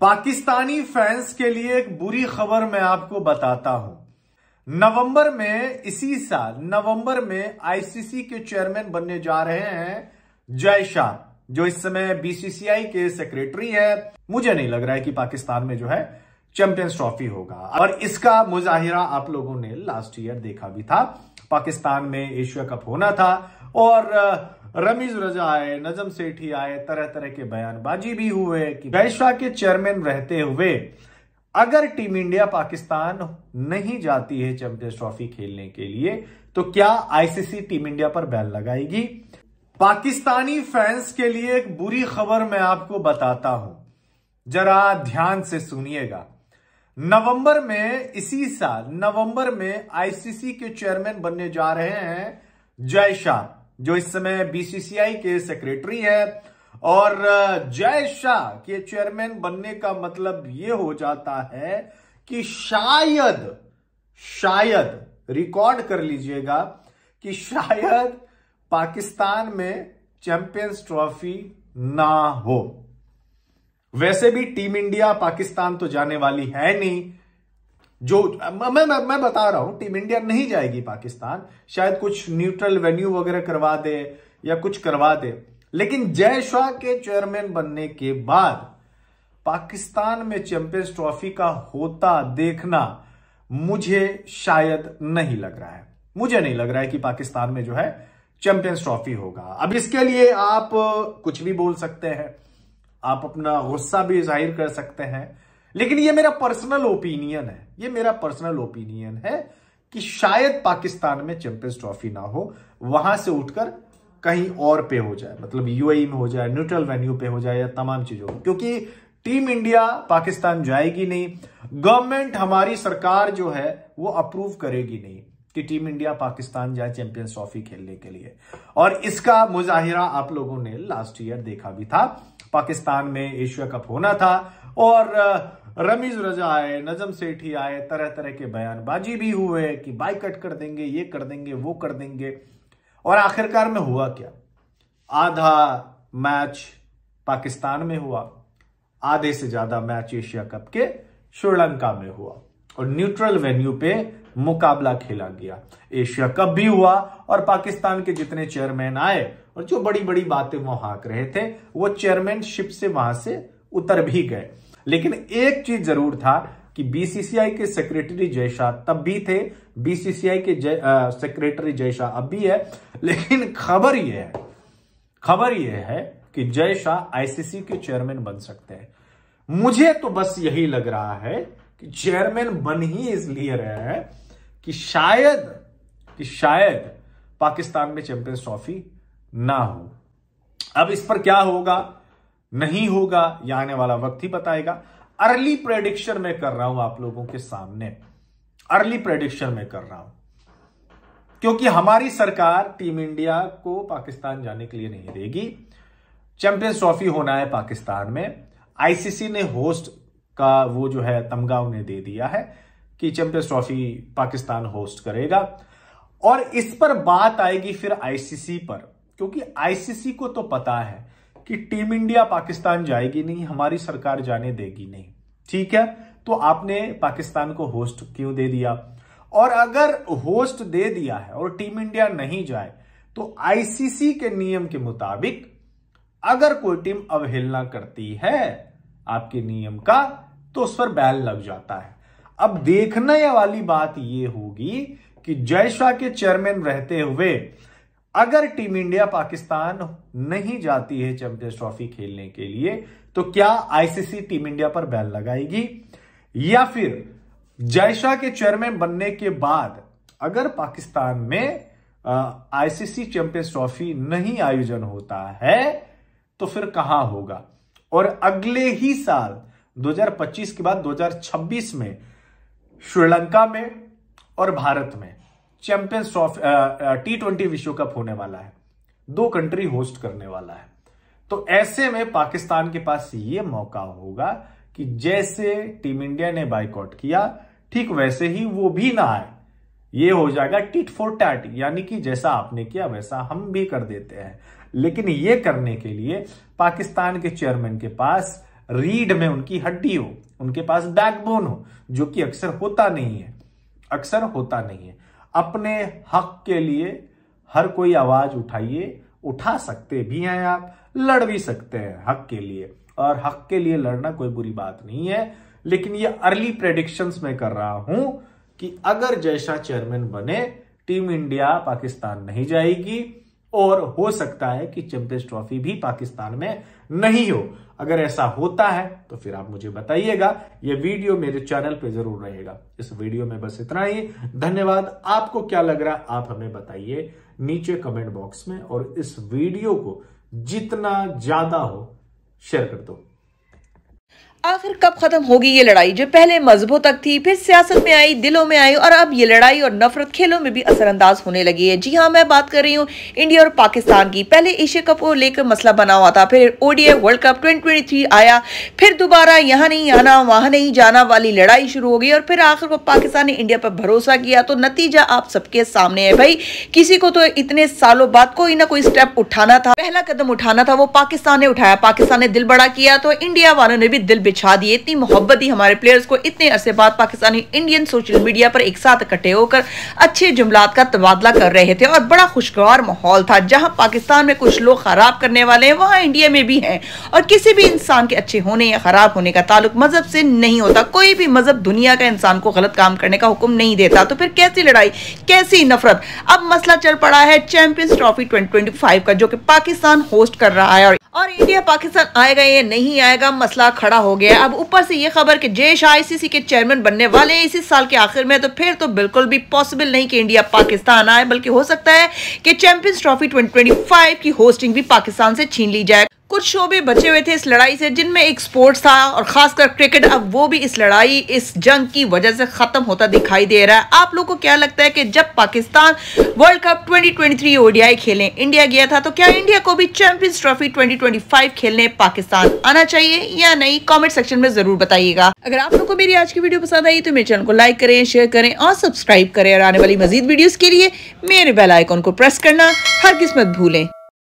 Pakistani fans के लिए एक बुरी खबर मैं आपको बताता हूं नवंबर में इसी साल नवंबर में आईसीसी के चेयरमैन बनने जा रहे हैं जय शाह जो इस समय बीसीसीआई के सेक्रेटरी है मुझे नहीं लग रहा है कि पाकिस्तान में जो है चैंपियंस ट्रॉफी होगा और इसका मुजाहिरा आप लोगों ने लास्ट ईयर देखा भी था पाकिस्तान में एशिया कप होना था और रमीज रजा आए नजम सेठी आए तरह तरह के बयानबाजी भी हुए कि वैशा के चेयरमैन रहते हुए अगर टीम इंडिया पाकिस्तान नहीं जाती है चैंपियंस ट्रॉफी खेलने के लिए तो क्या आईसीसी टीम इंडिया पर बैन लगाएगी पाकिस्तानी फैंस के लिए एक बुरी खबर मैं आपको बताता हूं जरा ध्यान से सुनिएगा नवंबर में इसी साल नवंबर में आईसीसी के चेयरमैन बनने जा रहे हैं जय शाह जो इस समय बीसीसीआई के सेक्रेटरी है और जय शाह के चेयरमैन बनने का मतलब यह हो जाता है कि शायद शायद रिकॉर्ड कर लीजिएगा कि शायद पाकिस्तान में चैंपियंस ट्रॉफी ना हो वैसे भी टीम इंडिया पाकिस्तान तो जाने वाली है नहीं जो मैं मैं मैं बता रहा हूं टीम इंडिया नहीं जाएगी पाकिस्तान शायद कुछ न्यूट्रल वेन्यू वगैरह करवा दे या कुछ करवा दे लेकिन जय शाह के चेयरमैन बनने के बाद पाकिस्तान में चैंपियंस ट्रॉफी का होता देखना मुझे शायद नहीं लग रहा है मुझे नहीं लग रहा है कि पाकिस्तान में जो है चैंपियंस ट्रॉफी होगा अब इसके लिए आप कुछ भी बोल सकते हैं आप अपना गुस्सा भी जाहिर कर सकते हैं लेकिन ये मेरा पर्सनल ओपिनियन है ये मेरा पर्सनल ओपिनियन है कि शायद पाकिस्तान में चैंपियंस ट्रॉफी ना हो वहां से उठकर कहीं और पे हो जाए मतलब यूएई e में हो जाए न्यूट्रल वेन्यू पे हो जाए या तमाम चीजों क्योंकि टीम इंडिया पाकिस्तान जाएगी नहीं गवर्नमेंट हमारी सरकार जो है वो अप्रूव करेगी नहीं कि टीम इंडिया पाकिस्तान जाए चैंपियंस ट्रॉफी खेलने के लिए और इसका मुजाहिरा आप लोगों ने लास्ट ईयर देखा भी था पाकिस्तान में एशिया कप होना था और रमीज रजा आए नजम सेठी आए तरह तरह के बयानबाजी भी हुए कि कट कर देंगे ये कर देंगे वो कर देंगे और आखिरकार में हुआ क्या आधा मैच पाकिस्तान में हुआ आधे से ज्यादा मैच एशिया कप के श्रीलंका में हुआ और न्यूट्रल वेन्यू पे मुकाबला खेला गया एशिया कप भी हुआ और पाकिस्तान के जितने चेयरमैन आए और जो बड़ी बड़ी बातें वहां हाक रहे थे वो चेयरमैनशिप से वहां से उतर भी गए लेकिन एक चीज जरूर था कि बीसीसीआई के सेक्रेटरी जयशाह तब भी थे बीसीसीआई के जय सेक्रेटरी जयशाह अब भी है लेकिन खबर यह है खबर यह है कि जय शाह आईसीसी के चेयरमैन बन सकते हैं मुझे तो बस यही लग रहा है कि चेयरमैन बन ही इसलिए रहे हैं कि शायद कि शायद पाकिस्तान में चैंपियंस ट्रॉफी ना हो अब इस पर क्या होगा नहीं होगा यह आने वाला वक्त ही बताएगा अर्ली प्रेडिक्शन में कर रहा हूं आप लोगों के सामने अर्ली प्रेडिक्शन में कर रहा हूं क्योंकि हमारी सरकार टीम इंडिया को पाकिस्तान जाने के लिए नहीं देगी चैंपियंस ट्रॉफी होना है पाकिस्तान में आईसीसी ने होस्ट का वो जो है तमगा उन्हें दे दिया है कि चैंपियंस ट्रॉफी पाकिस्तान होस्ट करेगा और इस पर बात आएगी फिर आईसीसी पर क्योंकि आईसीसी को तो पता है कि टीम इंडिया पाकिस्तान जाएगी नहीं हमारी सरकार जाने देगी नहीं ठीक है तो आपने पाकिस्तान को होस्ट क्यों दे दिया और अगर होस्ट दे दिया है और टीम इंडिया नहीं जाए तो आईसीसी के नियम के मुताबिक अगर कोई टीम अवहेलना करती है आपके नियम का तो उस पर बैन लग जाता है अब देखने वाली बात यह होगी कि जय शाह के चेयरमैन रहते हुए अगर टीम इंडिया पाकिस्तान नहीं जाती है चैंपियंस ट्रॉफी खेलने के लिए तो क्या आईसीसी टीम इंडिया पर बैन लगाएगी या फिर जयशाह के चेयरमैन बनने के बाद अगर पाकिस्तान में आईसीसी चैंपियंस ट्रॉफी नहीं आयोजन होता है तो फिर कहां होगा और अगले ही साल 2025 के बाद 2026 में श्रीलंका में और भारत में चैंपियंस टी ट्वेंटी विश्व कप होने वाला है दो कंट्री होस्ट करने वाला है तो ऐसे में पाकिस्तान के पास ये मौका होगा कि जैसे टीम इंडिया ने बाइकआउट किया ठीक वैसे ही वो भी ना आए ये हो जाएगा टिट फॉर टैट यानी कि जैसा आपने किया वैसा हम भी कर देते हैं लेकिन ये करने के लिए पाकिस्तान के चेयरमैन के पास रीड में उनकी हड्डी हो उनके पास बैकबोन हो जो कि अक्सर होता नहीं है अक्सर होता नहीं है अपने हक के लिए हर कोई आवाज उठाइए उठा सकते भी हैं आप लड़ भी सकते हैं हक के लिए और हक के लिए लड़ना कोई बुरी बात नहीं है लेकिन ये अर्ली प्रेडिक्शंस में कर रहा हूं कि अगर जैसा चेयरमैन बने टीम इंडिया पाकिस्तान नहीं जाएगी और हो सकता है कि चैंपियंस ट्रॉफी भी पाकिस्तान में नहीं हो अगर ऐसा होता है तो फिर आप मुझे बताइएगा यह वीडियो मेरे चैनल पे जरूर रहेगा इस वीडियो में बस इतना ही धन्यवाद आपको क्या लग रहा आप हमें बताइए नीचे कमेंट बॉक्स में और इस वीडियो को जितना ज्यादा हो शेयर कर दो आखिर कब खत्म होगी ये लड़ाई जो पहले मजहबों तक थी फिर सियासत में आई दिलों में आई और अब ये लड़ाई और नफरत खेलों में भी असरअंदाज होने लगी है जी हाँ मैं बात कर रही हूँ इंडिया और पाकिस्तान की पहले एशिया कप को लेकर मसला बना हुआ था फिर ओडीए वर्ल्ड कप 2023 आया फिर दोबारा यहाँ नहीं आना वहां नहीं जाना वाली लड़ाई शुरू हो गई और फिर आखिर को पाकिस्तान ने इंडिया पर भरोसा किया तो नतीजा आप सबके सामने है भाई किसी को तो इतने सालों बाद कोई ना कोई स्टेप उठाना था पहला कदम उठाना था वो पाकिस्तान ने उठाया पाकिस्तान ने दिल बड़ा किया तो इंडिया वालों ने भी दिल बिछा दिए इतनी मोहब्बत दी हमारे प्लेयर्स को इतने अरसे बाद पाकिस्तानी इंडियन सोशल मीडिया पर एक साथ इकट्ठे होकर अच्छे जुमलात का तबादला कर रहे थे और बड़ा खुशगवार माहौल था जहाँ पाकिस्तान में कुछ लोग खराब करने वाले हैं वहाँ इंडिया में भी हैं और किसी भी इंसान के अच्छे होने या खराब होने का ताल्लुक मजहब से नहीं होता कोई भी मजहब दुनिया का इंसान को गलत काम करने का हुक्म नहीं देता तो फिर कैसी लड़ाई कैसी नफरत अब मसला चल पड़ा है चैंपियंस ट्रॉफी ट्वेंटी का जो कि पाकिस्तान होस्ट कर रहा है और और इंडिया पाकिस्तान आएगा या नहीं आएगा मसला खड़ा हो गया अब ऊपर से ये खबर कि जैश आईसीसी के चेयरमैन बनने वाले हैं इसी साल के आखिर में तो फिर तो बिल्कुल भी पॉसिबल नहीं कि इंडिया पाकिस्तान आए बल्कि हो सकता है कि चैंपियंस ट्रॉफी 2025 की होस्टिंग भी पाकिस्तान से छीन ली जाए कुछ शोबे बचे हुए थे इस लड़ाई से जिनमें एक स्पोर्ट्स था और खासकर क्रिकेट अब वो भी इस लड़ाई इस जंग की वजह से ख़त्म होता दिखाई दे रहा है आप लोग को क्या लगता है कि जब पाकिस्तान वर्ल्ड कप 2023 ओडीआई खेलें इंडिया गया था तो क्या इंडिया को भी चैंपियंस ट्रॉफी 2025 खेलने पाकिस्तान आना चाहिए या नहीं कॉमेंट सेक्शन में ज़रूर बताइएगा अगर आप लोग को मेरी आज की वीडियो पसंद आई तो मेरे चैनल को लाइक करें शेयर करें और सब्सक्राइब करें और आने वाली मजीद वीडियोज़ के लिए मेरे बेलाइकॉन को प्रेस करना हर किस्मत भूलें